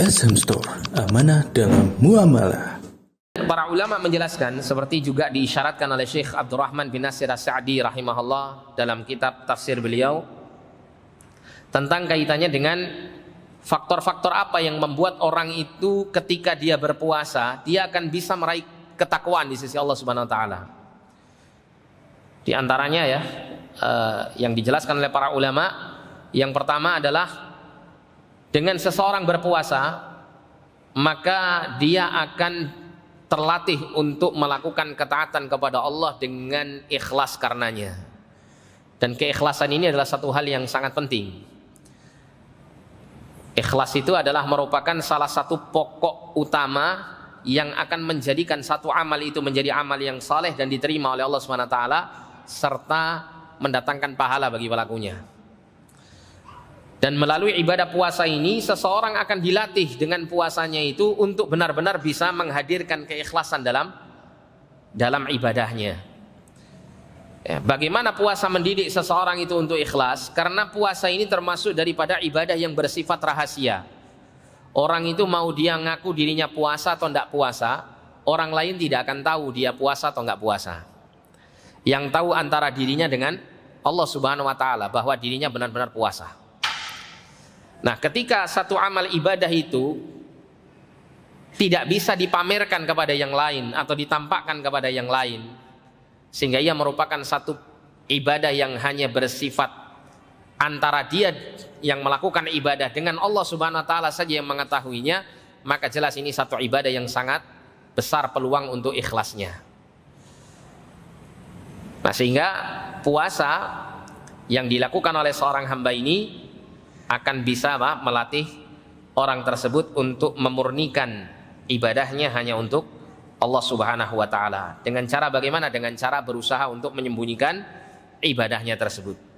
SM Store, amanah dalam muamalah. Para ulama menjelaskan seperti juga diisyaratkan oleh Syekh Abdurrahman bin Nasir as rahimahullah dalam kitab tafsir beliau tentang kaitannya dengan faktor-faktor apa yang membuat orang itu ketika dia berpuasa dia akan bisa meraih ketakwaan di sisi Allah Subhanahu wa taala. Di antaranya ya eh, yang dijelaskan oleh para ulama yang pertama adalah dengan seseorang berpuasa maka dia akan terlatih untuk melakukan ketaatan kepada Allah dengan ikhlas karenanya. Dan keikhlasan ini adalah satu hal yang sangat penting. Ikhlas itu adalah merupakan salah satu pokok utama yang akan menjadikan satu amal itu menjadi amal yang saleh dan diterima oleh Allah Subhanahu wa taala serta mendatangkan pahala bagi pelakunya. Dan melalui ibadah puasa ini seseorang akan dilatih dengan puasanya itu untuk benar-benar bisa menghadirkan keikhlasan dalam dalam ibadahnya. Ya, bagaimana puasa mendidik seseorang itu untuk ikhlas? Karena puasa ini termasuk daripada ibadah yang bersifat rahasia. Orang itu mau dia ngaku dirinya puasa atau tidak puasa, orang lain tidak akan tahu dia puasa atau nggak puasa. Yang tahu antara dirinya dengan Allah Subhanahu wa taala bahwa dirinya benar-benar puasa. Nah, ketika satu amal ibadah itu tidak bisa dipamerkan kepada yang lain atau ditampakkan kepada yang lain, sehingga ia merupakan satu ibadah yang hanya bersifat antara dia yang melakukan ibadah dengan Allah Subhanahu wa taala saja yang mengetahuinya, maka jelas ini satu ibadah yang sangat besar peluang untuk ikhlasnya. Nah, sehingga puasa yang dilakukan oleh seorang hamba ini akan bisa apa? melatih orang tersebut untuk memurnikan ibadahnya hanya untuk Allah Subhanahu wa taala. Dengan cara bagaimana? Dengan cara berusaha untuk menyembunyikan ibadahnya tersebut.